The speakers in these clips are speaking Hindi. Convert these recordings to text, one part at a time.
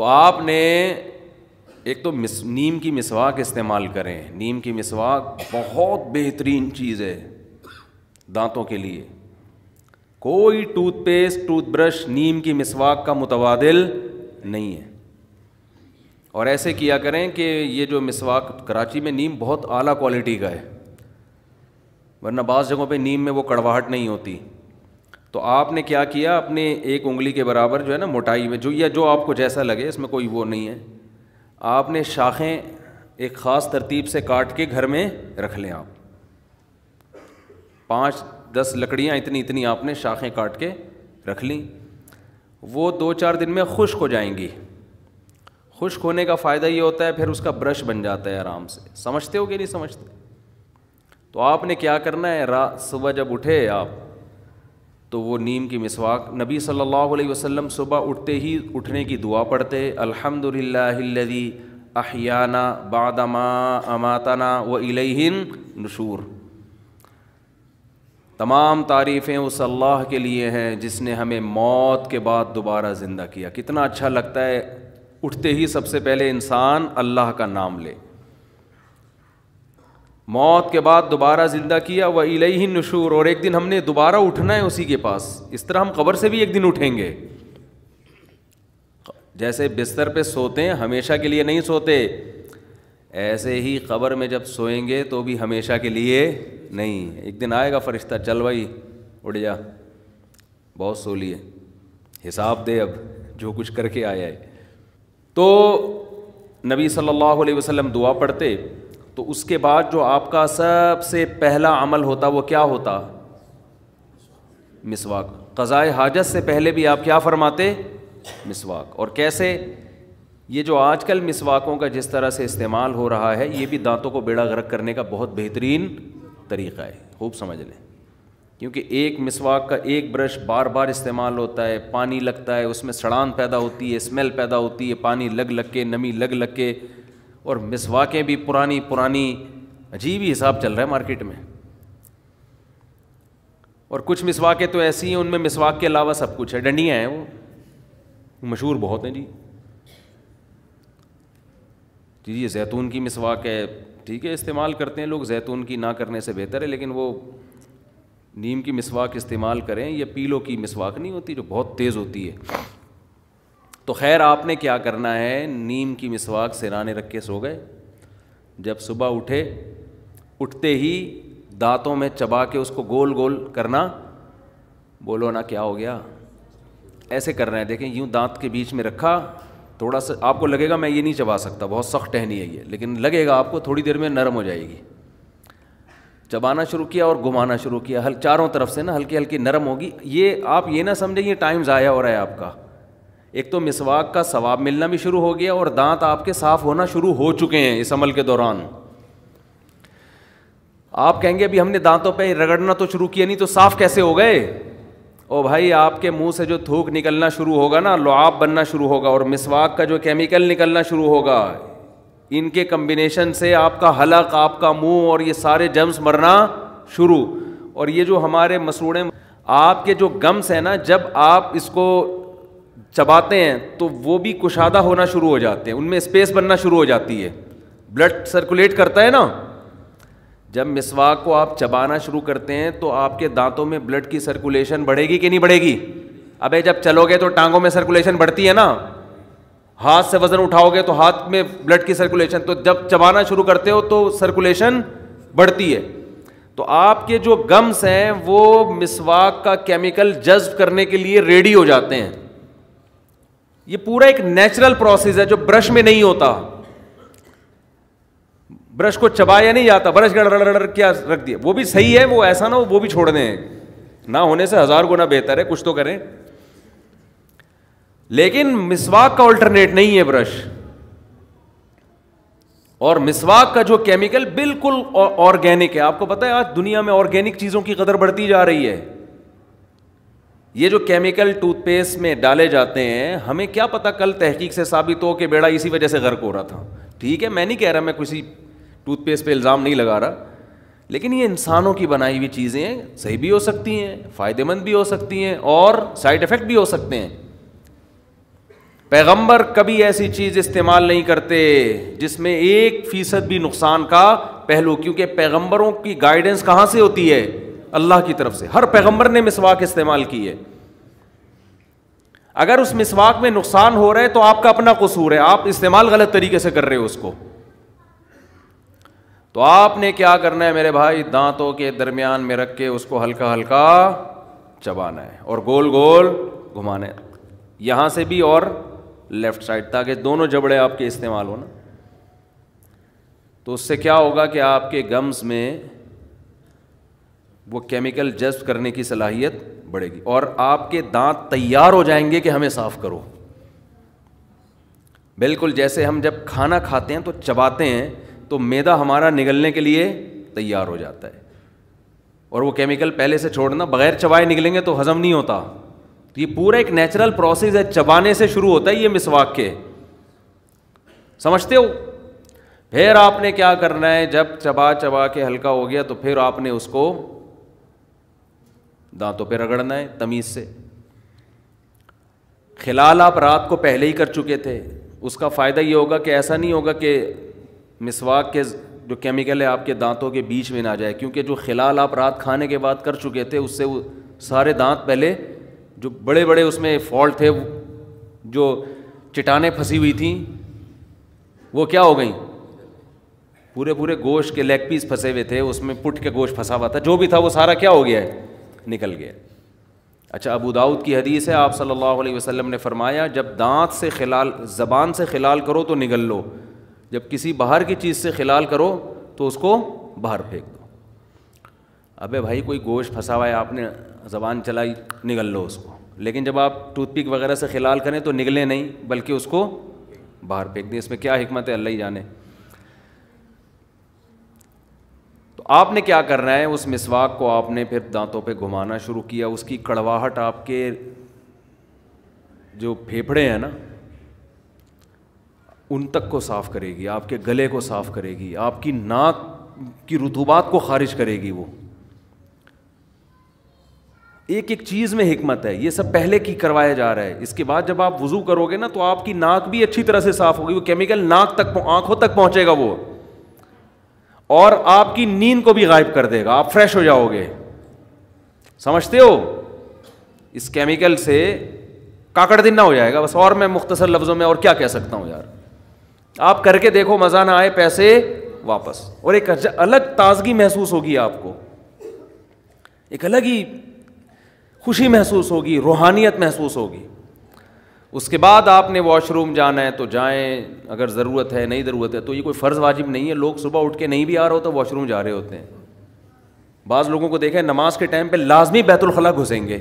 तो आपने एक तो मिस, नीम की मिसवाक इस्तेमाल करें नीम की मिसवाक बहुत बेहतरीन चीज़ है दांतों के लिए कोई टूथपेस्ट टूथब्रश नीम की मिसवाक का मुतबादल नहीं है और ऐसे किया करें कि ये जो मिसवाक कराची में नीम बहुत आला क्वालिटी का है वरना बाज़ जगहों पे नीम में वो कड़वाहट नहीं होती तो आपने क्या किया अपने एक उंगली के बराबर जो है ना मोटाई में जो या जो आपको जैसा लगे इसमें कोई वो नहीं है आपने शाखें एक ख़ास तरतीब से काट के घर में रख लें आप पाँच दस लकड़ियाँ इतनी इतनी आपने शाखें काट के रख ली वो दो चार दिन में खुश्क हो जाएंगी खुश्क होने का फ़ायदा ये होता है फिर उसका ब्रश बन जाता है आराम से समझते हो कि नहीं समझते तो आपने क्या करना है रात सुबह जब उठे आप तो वो नीम की मिसवाक नबी सल्लल्लाहु अलैहि वसल्लम सुबह उठते ही उठने की दुआ पढ़ते अल्हम्दुलिल्लाहिल्लज़ी अहियाना बादमा अमातना व इलहिन नशूर तमाम तारीफ़ें उस अल्लाह के लिए हैं जिसने हमें मौत के बाद दोबारा ज़िंदा किया कितना अच्छा लगता है उठते ही सबसे पहले इंसान अल्लाह का नाम ले मौत के बाद दोबारा ज़िंदा किया व इलई ही नशूर और एक दिन हमने दोबारा उठना है उसी के पास इस तरह हम कब्र से भी एक दिन उठेंगे जैसे बिस्तर पर सोते हैं हमेशा के लिए नहीं सोते ऐसे ही कब्र में जब सोएंगे तो भी हमेशा के लिए नहीं एक दिन आएगा फरिश्ता चल भाई उड़ जा बहुत सो लिए हिसाब दे अब जो कुछ करके आया है तो नबी सल्लल्लाहु अलैहि वसल्लम दुआ पढ़ते तो उसके बाद जो आपका सबसे पहला अमल होता वो क्या होता मिसवाक क़ज़ाए हाजत से पहले भी आप क्या फ़रमाते मिसवाक और कैसे ये जो आजकल मिसवाकों का जिस तरह से इस्तेमाल हो रहा है ये भी दांतों को बेड़ा गर्क करने का बहुत बेहतरीन तरीक़ा है खूब समझ लें क्योंकि एक मिसवाक का एक ब्रश बार बार इस्तेमाल होता है पानी लगता है उसमें सड़ान पैदा होती है स्मेल पैदा होती है पानी लग लग के नमी लग लग के और मिसवाकें भी पुरानी पुरानी अजीब ही हिसाब चल रहा है मार्केट में और कुछ मिसवाकें तो ऐसी हैं उनमें मिसवाक के अलावा सब कुछ है डंडियाँ हैं वो मशहूर बहुत हैं जी जी ये जैतून की मिसवाक है ठीक है इस्तेमाल करते हैं लोग जैतून की ना करने से बेहतर है लेकिन वो नीम की मिसवाक इस्तेमाल करें या पीलों की मिसवाक नहीं होती जो बहुत तेज़ होती है तो खैर आपने क्या करना है नीम की मिसवाक सिराने रख के सो गए जब सुबह उठे उठते ही दांतों में चबा के उसको गोल गोल करना बोलो ना क्या हो गया ऐसे कर रहे हैं देखें यूँ दांत के बीच में रखा थोड़ा सा आपको लगेगा मैं ये नहीं चबा सकता बहुत सख्त टहनी है ये लेकिन लगेगा आपको थोड़ी देर में नरम हो जाएगी चबाना शुरू किया और घुमाना शुरू किया हल चारों तरफ से ना हल्की हल्की नरम होगी ये आप ये ना समझें ये टाइम ज़ाया हो रहा है आपका एक तो मिसवाक का सवाब मिलना भी शुरू हो गया और दांत आपके साफ होना शुरू हो चुके हैं इस अमल के दौरान आप कहेंगे अभी हमने दांतों पे रगड़ना तो शुरू किया नहीं तो साफ कैसे हो गए ओ भाई आपके मुंह से जो थूक निकलना शुरू होगा ना लुआब बनना शुरू होगा और मिसवाक का जो केमिकल निकलना शुरू होगा इनके कम्बिनेशन से आपका हलक आपका मुंह और ये सारे जम्स मरना शुरू और ये जो हमारे मसूड़े आपके जो गम्स हैं ना जब आप इसको चबाते हैं तो वो भी कुशादा होना शुरू हो जाते हैं उनमें स्पेस बनना शुरू हो जाती है ब्लड सर्कुलेट करता है ना जब मिसवाक को आप चबाना शुरू करते हैं तो आपके दांतों में ब्लड की सर्कुलेशन बढ़ेगी कि नहीं बढ़ेगी अबे जब चलोगे तो टांगों में सर्कुलेशन बढ़ती है ना हाथ से वजन उठाओगे तो हाथ में ब्लड की सर्कुलेशन तो जब चबाना शुरू करते हो तो सर्कुलेशन बढ़ती है तो आपके जो गम्स हैं वो मिसवाक का केमिकल जज्ब करने के लिए रेडी हो जाते हैं ये पूरा एक नेचुरल प्रोसेस है जो ब्रश में नहीं होता ब्रश को चबाया नहीं जाता ब्रश गड़ क्या रख दिया वो भी सही है वो ऐसा ना हो वो भी छोड़ने दें ना होने से हजार गुना बेहतर है कुछ तो करें लेकिन मिसवाक का ऑल्टरनेट नहीं है ब्रश और मिसवाक का जो केमिकल बिल्कुल ऑर्गेनिक है आपको पता है आज दुनिया में ऑर्गेनिक चीजों की कदर बढ़ती जा रही है ये जो केमिकल टूथपेस्ट में डाले जाते हैं हमें क्या पता कल तहकीक से साबित हो कि बेड़ा इसी वजह से गर्क हो रहा था ठीक है मैं नहीं कह रहा मैं किसी टूथपेस्ट पे इल्ज़ाम नहीं लगा रहा लेकिन ये इंसानों की बनाई हुई चीज़ें सही भी हो सकती हैं फ़ायदेमंद भी हो सकती हैं और साइड इफ़ेक्ट भी हो सकते हैं पैगम्बर कभी ऐसी चीज़ इस्तेमाल नहीं करते जिसमें एक फ़ीसद भी नुकसान का पहलू क्योंकि पैगम्बरों की गाइडेंस कहाँ से होती है अल्लाह की तरफ से हर पैगंबर ने मिसवाक इस्तेमाल की है अगर उस मिसवाक में नुकसान हो रहा है तो आपका अपना कसूर है आप इस्तेमाल गलत तरीके से कर रहे हो उसको तो आपने क्या करना है मेरे भाई दांतों के दरमियान में रख के उसको हल्का हल्का चबाना है और गोल गोल घुमाना है यहाँ से भी और लेफ्ट साइड ताकि दोनों जबड़े आपके इस्तेमाल हो ना तो उससे क्या होगा कि आपके गम्स में वो केमिकल जस्ट करने की सलाहियत बढ़ेगी और आपके दांत तैयार हो जाएंगे कि हमें साफ करो बिल्कुल जैसे हम जब खाना खाते हैं तो चबाते हैं तो मैदा हमारा निगलने के लिए तैयार हो जाता है और वो केमिकल पहले से छोड़ना बगैर चबाए निकलेंगे तो हजम नहीं होता तो ये पूरा एक नेचुरल प्रोसेस है चबाने से शुरू होता है ये मिसवाक के समझते हो फिर आपने क्या करना है जब चबा चबा के हल्का हो गया तो फिर आपने उसको दांतों पे रगड़ना है तमीज़ से खिलाल आप रात को पहले ही कर चुके थे उसका फ़ायदा ये होगा कि ऐसा नहीं होगा कि मिसवाक के जो केमिकल है आपके दांतों के बीच में ना जाए क्योंकि जो खिलाल आप रात खाने के बाद कर चुके थे उससे वो सारे दांत पहले जो बड़े बड़े उसमें फॉल्ट थे जो चिटाने फंसी हुई थी वो क्या हो गई पूरे पूरे गोश के लेग पीस फंसे हुए थे उसमें पुट के गोश्त फंसा हुआ था जो भी था वो सारा क्या हो गया है निकल गया अच्छा अबू दाऊद की हदीस है आप सल्लल्लाहु अलैहि वसल्लम ने फरमाया जब दांत से खिलाल ज़बान से खिलाल करो तो निगल लो जब किसी बाहर की चीज़ से खिलाल करो तो उसको बाहर फेंक दो अबे भाई कोई गोश्त फंसा हुआ है आपने ज़बान चलाई निगल लो उसको लेकिन जब आप टूथपिक वगैरह से खिलाल करें तो निगले नहीं बल्कि उसको बाहर फेंक दें इसमें क्या हमत है अल्लाह ही जाने आपने क्या करना है उस मिसवाक को आपने फिर दांतों पे घुमाना शुरू किया उसकी कड़वाहट आपके जो फेफड़े हैं ना उन तक को साफ़ करेगी आपके गले को साफ़ करेगी आपकी नाक की रुतुबात को खारिज करेगी वो एक एक चीज़ में हिकमत है ये सब पहले की करवाया जा रहा है इसके बाद जब आप वज़ू करोगे ना तो आपकी नाक भी अच्छी तरह से साफ़ होगी वो केमिकल नाक तक आंखों तक पहुँचेगा वो और आपकी नींद को भी गायब कर देगा आप फ्रेश हो जाओगे समझते हो इस केमिकल से काकड़ दिन ना हो जाएगा बस और मैं मुख्तसर लफ्ज़ों में और क्या कह सकता हूँ यार आप करके देखो मज़ा ना आए पैसे वापस और एक अलग ताजगी महसूस होगी आपको एक अलग ही खुशी महसूस होगी रूहानियत महसूस होगी उसके बाद आपने वॉशरूम जाना है तो जाएं अगर ज़रूरत है नहीं ज़रूरत है तो ये कोई फ़र्ज़ वाजिब नहीं है लोग सुबह उठ के नहीं भी आ रहे हो तो वॉशरूम जा रहे होते हैं बाज़ लोगों को देखें नमाज के टाइम पर लाजमी बैतुलखला घुसेंगे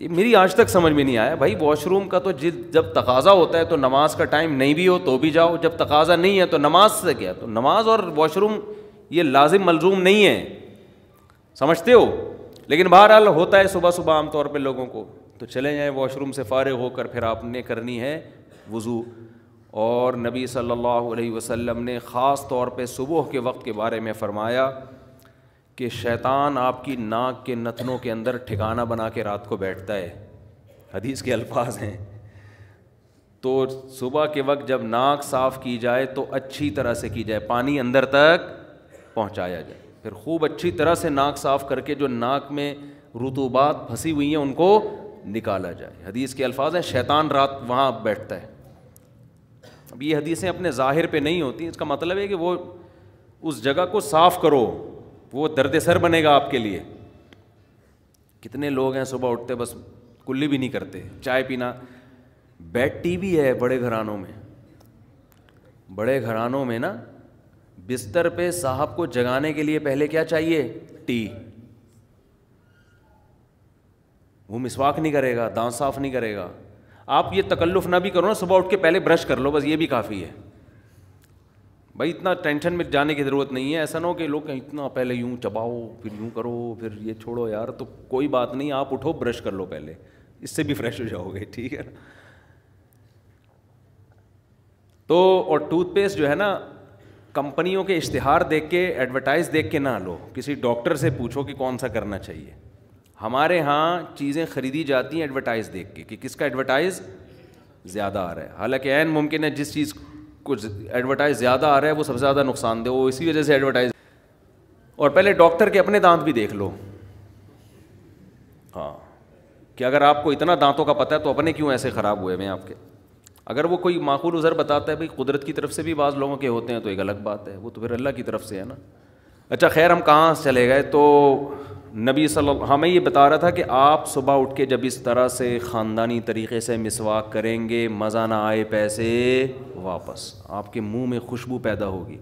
ये मेरी आज तक समझ में नहीं आया भाई वॉशरूम का तो जिस जब तकाजा होता है तो नमाज का टाइम नहीं भी हो तो भी जाओ जब तकाजा नहीं है तो नमाज से क्या तो नमाज और वॉशरूम ये लाजिम मलजूम नहीं है समझते हो लेकिन बहरहाल होता है सुबह सुबह आमतौर पर लोगों को तो चले जाएँ वॉशरूम से फ़ारग होकर फिर आपने करनी है वज़ू और नबी सल्लल्लाहु अलैहि वसल्लम ने ख़ास तौर पे सुबह के वक्त के बारे में फ़रमाया कि शैतान आपकी नाक के नथनों के अंदर ठिकाना बना के रात को बैठता है हदीस के अल्फाज हैं तो सुबह के वक्त जब नाक साफ़ की जाए तो अच्छी तरह से की जाए पानी अंदर तक पहुंचाया जाए फिर खूब अच्छी तरह से नाक साफ़ करके जो नाक में रुतूबात फंसी हुई हैं उनको निकाला जाए हदीस के अल्फाज हैं शैतान रात वहाँ बैठता है अब ये हदीसें अपने ज़ाहिर पे नहीं होती इसका मतलब है कि वो उस जगह को साफ़ करो वो दर्द सर बनेगा आपके लिए कितने लोग हैं सुबह उठते बस कुल्ली भी नहीं करते चाय पीना बेड टी भी है बड़े घरानों में बड़े घरानों में ना बिस्तर पे साहब को जगाने के लिए पहले क्या चाहिए टी वो मिसवाक नहीं करेगा दांत साफ नहीं करेगा आप ये तकल्लुफ़ ना भी करो ना सुबह उठ के पहले ब्रश कर लो बस ये भी काफ़ी है भाई इतना टेंशन में जाने की ज़रूरत नहीं है ऐसा ना हो कि लोग इतना पहले यूँ चबाओ फिर यूँ करो फिर ये छोड़ो यार तो कोई बात नहीं आप उठो ब्रश कर लो पहले इससे भी फ्रेश हो जाओगे ठीक है ना तो और टूथपेस्ट जो है ना कंपनियों के इश्तहार देख के एडवर्टाइज़ देख के ना लो किसी डॉक्टर से पूछो कि कौन सा करना चाहिए हमारे यहाँ चीज़ें खरीदी जाती हैं एडवर्टाइज़ देख के कि किसका एडवर्टाइज़ ज़्यादा आ रहा है हालांकि एन मुमकिन है जिस चीज़ को एडवर्टाइज़ ज़्यादा आ रहा है वो सबसे ज़्यादा नुकसान दे वो इसी वजह से एडवर्टाइज और पहले डॉक्टर के अपने दांत भी देख लो हाँ कि अगर आपको इतना दांतों का पता है तो अपने क्यों ऐसे ख़राब हुए हुए हैं आपके अगर वो कोई माकूल उज़र बताता है भाई कुदरत की तरफ से भी बाज़ लोगों के होते हैं तो एक अलग बात है वो तो फिर अल्लाह की तरफ से है ना अच्छा खैर हम कहाँ चले गए तो नबी सल अलैहि मैं ये बता रहा था कि आप सुबह उठ के जब इस तरह से ख़ानदानी तरीके से मिसवाक करेंगे मज़ा ना आए पैसे वापस आपके मुंह में खुशबू पैदा होगी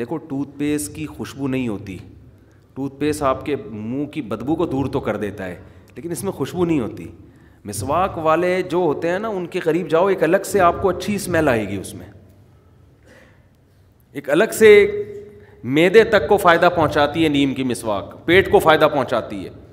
देखो टूथपेस्ट की खुशबू नहीं होती टूथपेस्ट आपके मुंह की बदबू को दूर तो कर देता है लेकिन इसमें खुशबू नहीं होती मिसवाक वाले जो होते हैं ना उनके करीब जाओ एक अलग से आपको अच्छी स्मेल आएगी उसमें एक अलग से मेदे तक को फ़ायदा पहुंचाती है नीम की मिसवाक पेट को फ़ायदा पहुंचाती है